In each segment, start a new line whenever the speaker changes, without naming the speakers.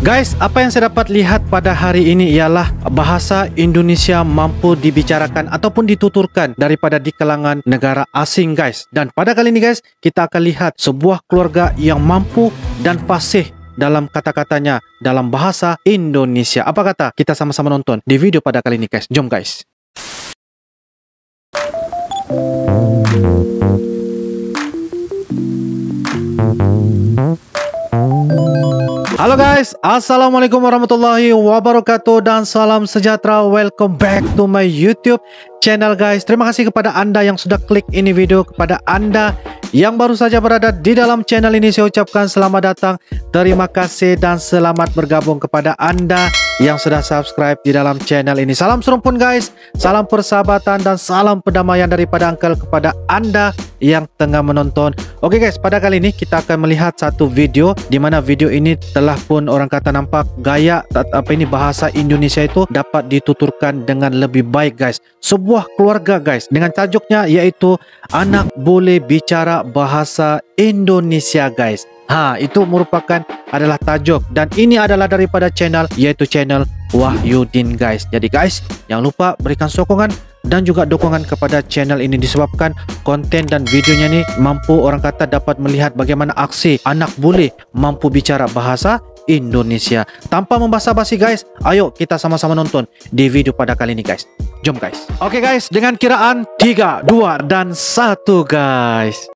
Guys, apa yang saya dapat lihat pada hari ini ialah bahasa Indonesia mampu dibicarakan ataupun dituturkan daripada di kalangan negara asing guys. Dan pada kali ini guys, kita akan lihat sebuah keluarga yang mampu dan fasih dalam kata-katanya dalam bahasa Indonesia. Apa kata? Kita sama-sama nonton di video pada kali ini guys. Jom guys. Halo guys, Assalamualaikum warahmatullahi wabarakatuh dan salam sejahtera Welcome back to my youtube channel guys Terima kasih kepada anda yang sudah klik ini video Kepada anda yang baru saja berada di dalam channel ini Saya ucapkan selamat datang Terima kasih dan selamat bergabung kepada anda yang sudah subscribe di dalam channel ini. Salam serumpun guys, salam persahabatan dan salam perdamaian daripada Uncle kepada anda yang tengah menonton. Oke okay guys, pada kali ini kita akan melihat satu video di mana video ini telah pun orang kata nampak gaya apa ini bahasa Indonesia itu dapat dituturkan dengan lebih baik guys. Sebuah keluarga guys dengan tajuknya yaitu anak boleh bicara bahasa Indonesia guys. Ha, itu merupakan adalah tajuk dan ini adalah daripada channel yaitu channel Wahyudin guys. Jadi guys, jangan lupa berikan sokongan dan juga dukungan kepada channel ini disebabkan konten dan videonya ini mampu orang kata dapat melihat bagaimana aksi anak bule mampu bicara bahasa Indonesia. Tanpa membasa-basi guys, ayo kita sama-sama nonton di video pada kali ini guys. Jom guys. Oke okay, guys, dengan kiraan 3, 2 dan 1 guys.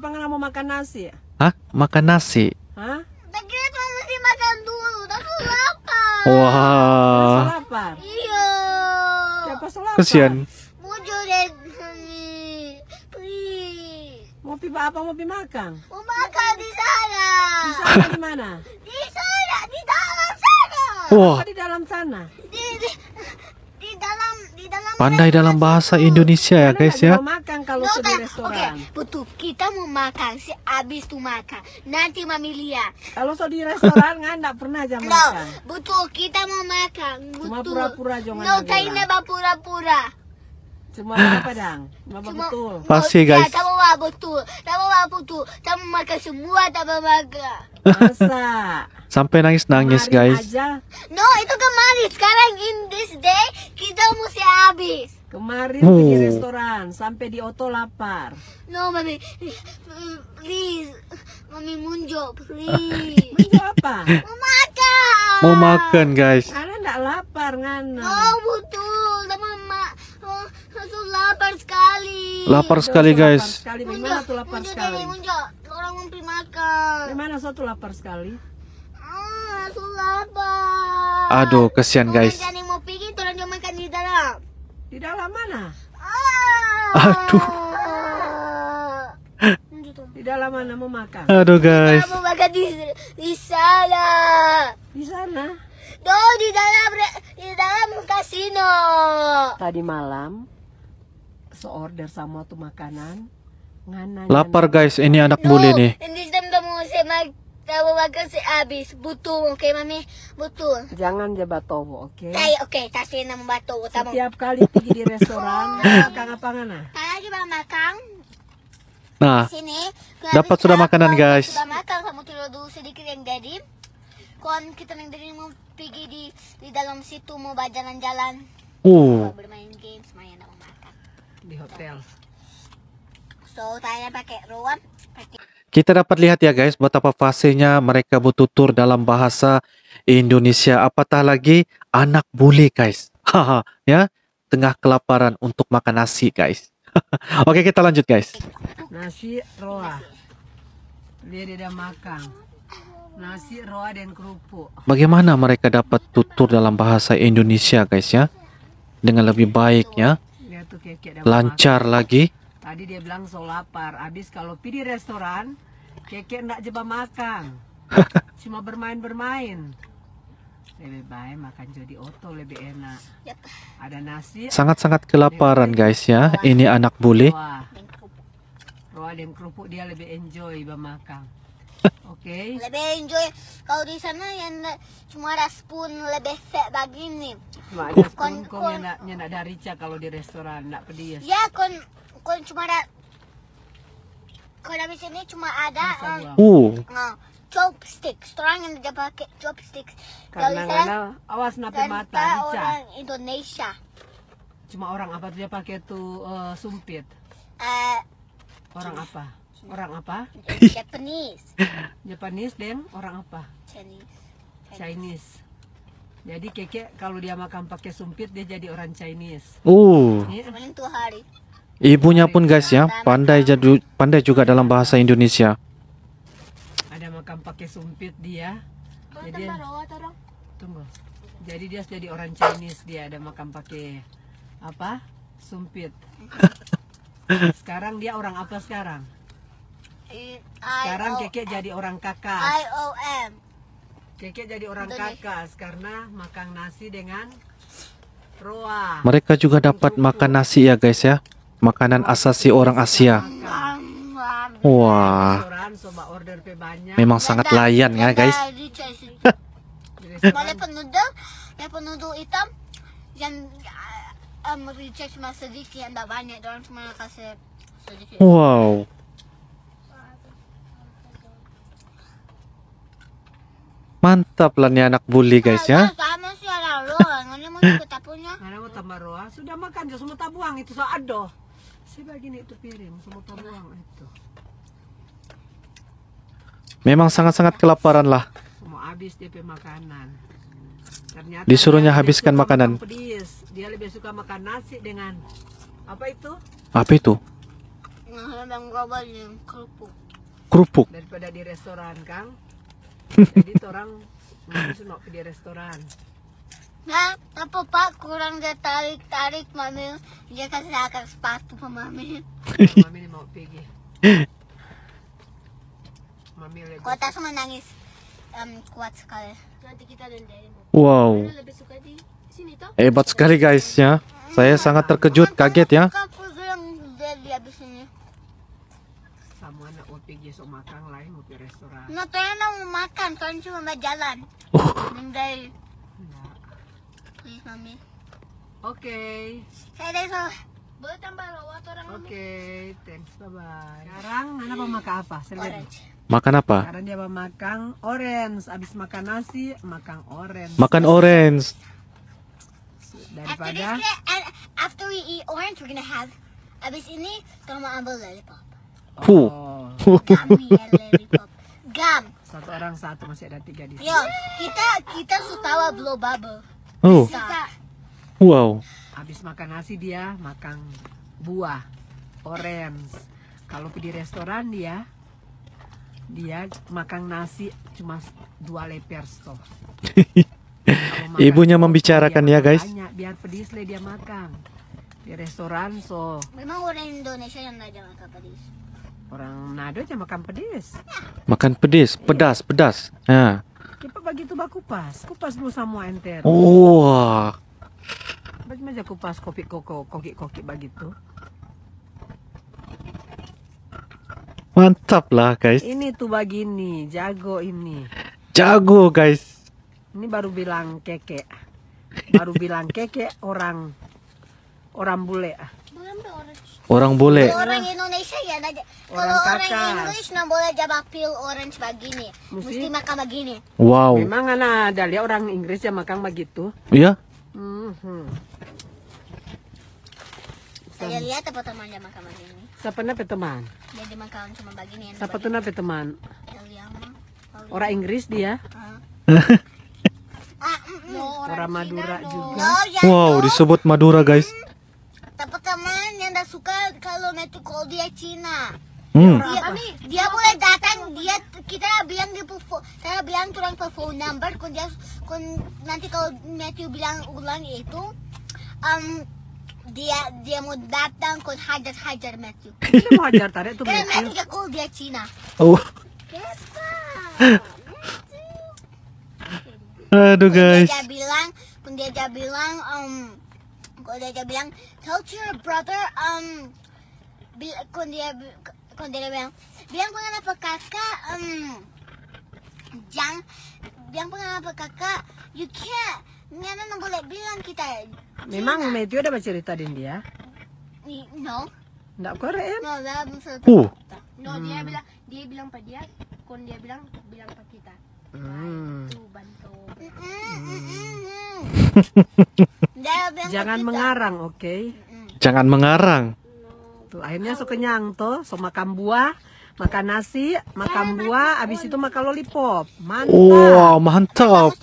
Pengen mau makan nasi ya?
Hah? Makan nasi?
Hah? Kita mesti makan
dulu, takut lapar. Wah. Wow. lapar? Iya. Siapa lapar? Kesian. Muncul deh
Mau pi apa? Mau pi makan? Mau makan di sana. Di sana di mana? Di sana,
di dalam
sana. Wah. Apa
di dalam sana? Di, di, di
dalam di dalam Pandai dalam bahasa Indonesia ya, guys ya.
Makan kalau no, restoran. Okay. Betul, kita mau makan, sih habis tuh makan. Nanti mami lihat. Kalau so di restoran kan enggak pernah aja makan. No, betul, kita mau makan. Betul. Cuma pura-pura jangan. No, kayaknya pura-pura. Cuma apa Mama ah. Cuma betul. Pasti guys. Kamu mah betul. Kamu mah betul. Kamu makan semua tambah makan.
Masa. Sampai nangis-nangis guys.
Aja. No, itu kemarin. Sekarang in this day kita mesti habis. Kemarin hmm. pergi restoran, sampai di Oto lapar. No, mami. Please. Mami Munjo, please. Munjo apa? Mau makan.
Mau makan, guys. Karena
tidak lapar, ngana. Oh, betul. Sama mama. Oh,
lapar sekali.
Lapar sekali, Tuh, guys. Lapar sekali. Munjo, Dimana tuh lapar munjo, sekali? Dari, munjo, orang mau makan. Dimana satu lapar sekali? Ah,
lapar. Aduh, kesian, guys. Orang mau pergi, tolong dia
makan di dalam. Di dalam mana? Aduh. Di dalam mana mau makan? Aduh guys. Mau makan di, di sana. Di sana. No, di dalam di dalam kasino.
Tadi malam seorder sama tuh makanan. Ngana,
Lapar guys, ini anak no, bule nih.
Ini sama Tawo wagang si Abis. oke okay, mami? butuh. Jangan je batowo, okay? Oke, okay. Tasi na batowo. Tamo. Setiap kali pergi di restoran, makan apa nggak nah? Lagi bang makan?
Nah, sini, dapat sudah makanan guys. Sudah makan, kamu tidur dulu sedikit yang jadi.
Kon kita yang dari mau pergi di di dalam situ mau jalan-jalan. Uh.
Bermain games, main apa makan. Di hotel. So, tanya pakai ruang,
pakai kita dapat lihat ya guys betapa fasenya mereka bertutur dalam bahasa Indonesia. Apatah lagi anak bule guys. ya tengah kelaparan untuk makan nasi guys. Oke kita lanjut guys.
Nasi roa. Dia tidak makan. Nasi roa dan kerupuk.
Bagaimana mereka dapat tutur dalam bahasa Indonesia guys ya? Dengan lebih baik ya. Lancar lagi
Tadi dia bilang so lapar. abis kalau pidi restoran, keke ndak jeba makan. Cuma bermain-bermain. Lebih baik makan jadi oto lebih enak. Ada nasi.
Sangat-sangat kelaparan guys ya. Ini anak bule.
Roa dan kerupuk dia lebih enjoy bermakan. Oke. Okay.
Lebih enjoy kalau di sana yang cuma ada spoon lebih fat begini. Cuma kon, kon, ya. Ya, kon, kon, kon, kon, kon,
kon, kon, kon,
kon bukan cuma ada kalau di sini cuma ada um, uh. uh chopstick. Orang yang dia pakai chopstick.
Karena karena
awas nape mata orang Indonesia.
Cuma orang apa tuh dia pakai tuh uh, sumpit. Uh, orang apa? Orang apa? Japanese. Japanese deng, orang apa? Chinese. Chinese. Jadi keke kalau dia makan pakai sumpit dia jadi orang Chinese. Oh. Uh. ini iya. tuh hari.
Ibunya pun guys ya, pandai jadu, pandai juga dalam bahasa Indonesia.
Ada makan pakai sumpit dia. Jadi, tunggu. Jadi dia jadi orang Chinese dia ada makan pakai apa? Sumpit. Sekarang dia orang apa sekarang? Sekarang keke jadi orang kakak. IOM. Keke jadi orang kakak karena makan nasi dengan roa.
Mereka juga dapat makan nasi ya guys ya makanan asasi orang Asia. Wah, memang sangat layan ya guys. Wow. Mantap lah nih anak bully guys ya.
Sudah makan, semua tabuang itu so adoh itu piring, itu.
Memang sangat-sangat kelaparan lah.
habis makanan. Disuruhnya habiskan makanan. Pedis. Dia lebih suka makan nasi dengan apa itu? Apa itu? kerupuk. Kerupuk.
Daripada di restoran, Kang.
Jadi orang mau di restoran.
Nah, apa Pak kurang dia tarik-tarik mami. Dia kasih akar sepatu ke mami. mami ini mau pergi. Mami lagi. Kota semua nangis. Um,
kuat sekali. Nanti kita dendain. Wow. Lebih suka di sini toh? Hebat sekali guys ya. Saya iya. sangat terkejut, kaget ya.
Sama anak mau pergi esok
makan lain mau pergi restoran. Nah, tanya mau makan, kan cuma jalan. Oh. Dendain please, mami. Okay. Hey, there's a... Boleh tambah lewat orang Oke, okay, thanks, bye-bye Sekarang Nana
mau makan apa? Orange Makan apa? Sekarang dia mau makan orange Abis makan nasi,
makan orange
Makan orange
Daripada After, this, eh, after we eat orange, we're gonna have Abis ini, kita mau
ambil lollipop Who? Oh. Gummy lollipop
Gum Satu orang satu, masih ada tiga di sini Yo, kita, kita sutawa blow
bubble Oh. Bisa. Wow. Habis makan nasi dia makan buah, orange. Kalau di restoran dia dia makan nasi cuma dua leper stop.
Ibunya membicarakan ya guys.
Banyak, biar pedis le dia makan di restoran so. Memang orang Indonesia yang nggak makan pedis. Orang Nado aja makan pedis.
Makan pedis, pedas, pedas. Nah. Kita
bagi tu kupas. Kupas dulu semua enter. Wah,
oh.
Bagi kupas kopi koko koki koki bagi tu.
Mantap lah guys.
Ini tuh bagi ini jago ini.
Jago guys.
Ini baru bilang keke. Baru bilang keke orang orang bule. Belum
orang Orang boleh. Kalau
orang Indonesia ya Kalau orang Inggris nggak boleh jabak pil orange begini. Mesti, Mesti makan begini. Wow. Memang
anak ada lihat orang Inggris yang makan begitu.
Iya. Mm -hmm.
Saya lihat apa yang makan begini. Siapa nih teman? Dia
makan cuma begini. Siapa tuh
nih teman? Orang Inggris dia.
Ah, orang Madura juga. Oh, ya
wow, disebut Madura guys.
Cina. Hmm. Dia, dia boleh datang, dia kita bilang di saya bilang kurang phone number, kun dia kun nanti kalau Matthew bilang ulang itu, um, dia dia mau datang kun hajar hajar Matthew. Dia mau hajar tarik tuh. Karena Matthew oh. dia dia Cina. Oh.
Aduh guys. Dia
bilang, kun dia bilang, um, kun dia bilang, tell to your brother, um, con delle, con delle bianco. Bianco kenapa kakak? Um, jangan bianco kenapa kakak? You can't. Nggak memang boleh bilang kita.
Memang Matthew ada bercerita dengan dia? No. Nggak korek ya? No, dia
hmm. bilang dia bilang pada dia, kon dia bilang bilang pada kita. Jangan mengarang, oke?
Jangan mengarang
gitu akhirnya so kenyang tuh so makan buah makan nasi makan buah habis itu makan lollipop mantap wow
mantap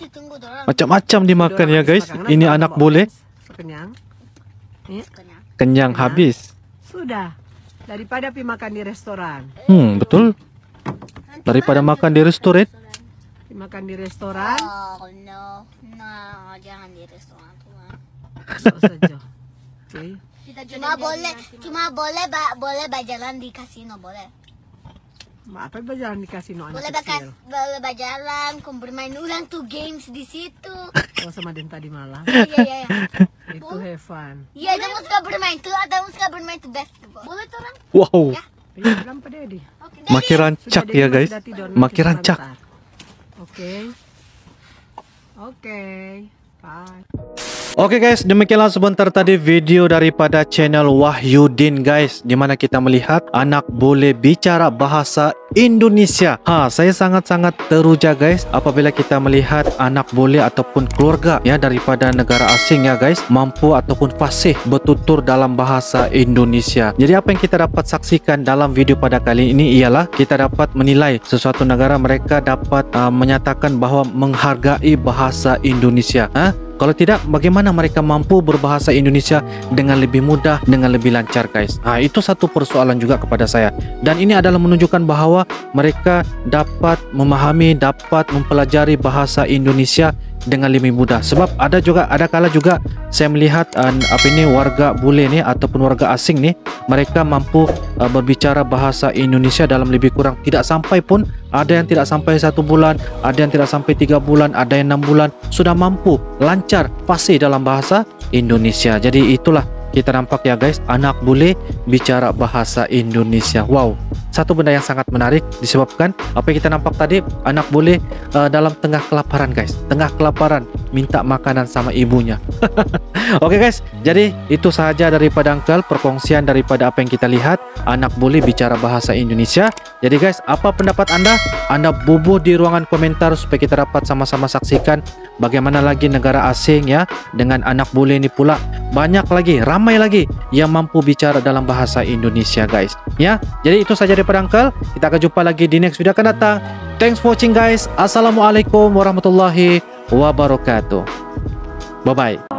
macam-macam dimakan ya guys ini anak boleh
so kenyang kenyang,
kenyang habis
sudah daripada pi makan di restoran
hmm betul daripada makan di restoran
makan di restoran oh no no jangan di restoran tuh Oke
cuma boleh cuma boleh ba, boleh berjalan di kasino boleh
apa berjalan di kasino anak boleh Bakal,
boleh berjalan bermain ulang tuh games di situ oh sama Den tadi malam iya iya iya itu fun. iya kamu suka bermain tuh atau suka bermain tuh basketball boleh tuh orang wow ya? Iya, okay, makin rancak ya guys makin rancak oke
oke
bye Oke okay guys, demikianlah sebentar tadi video daripada channel Wahyudin guys Dimana kita melihat anak boleh bicara bahasa Indonesia ha, Saya sangat-sangat teruja guys apabila kita melihat anak boleh ataupun keluarga ya daripada negara asing ya guys Mampu ataupun fasih bertutur dalam bahasa Indonesia Jadi apa yang kita dapat saksikan dalam video pada kali ini ialah Kita dapat menilai sesuatu negara mereka dapat uh, menyatakan bahwa menghargai bahasa Indonesia ha? Kalau tidak, bagaimana mereka mampu berbahasa Indonesia dengan lebih mudah, dengan lebih lancar, guys? Nah, itu satu persoalan juga kepada saya. Dan ini adalah menunjukkan bahwa mereka dapat memahami, dapat mempelajari bahasa Indonesia dengan lebih mudah sebab ada juga ada kala juga saya melihat uh, apa ini warga bule nih ataupun warga asing nih mereka mampu uh, berbicara bahasa Indonesia dalam lebih kurang tidak sampai pun ada yang tidak sampai satu bulan ada yang tidak sampai tiga bulan ada yang enam bulan sudah mampu lancar fasih dalam bahasa Indonesia jadi itulah kita nampak ya guys anak bule bicara bahasa Indonesia wow satu benda yang sangat menarik disebabkan apa yang kita nampak tadi anak bule uh, dalam tengah kelaparan guys tengah kelaparan minta makanan sama ibunya. Oke okay guys, jadi itu saja daripada Uncle perkongsian daripada apa yang kita lihat anak bully bicara bahasa Indonesia. Jadi guys, apa pendapat Anda? Anda bubuh di ruangan komentar supaya kita dapat sama-sama saksikan bagaimana lagi negara asing ya dengan anak bully ini pula banyak lagi, ramai lagi yang mampu bicara dalam bahasa Indonesia guys. Ya, jadi itu saja daripada Uncle. Kita akan jumpa lagi di next video akan datang. Thanks for watching guys. Assalamualaikum warahmatullahi wabarakatuh. Bye bye.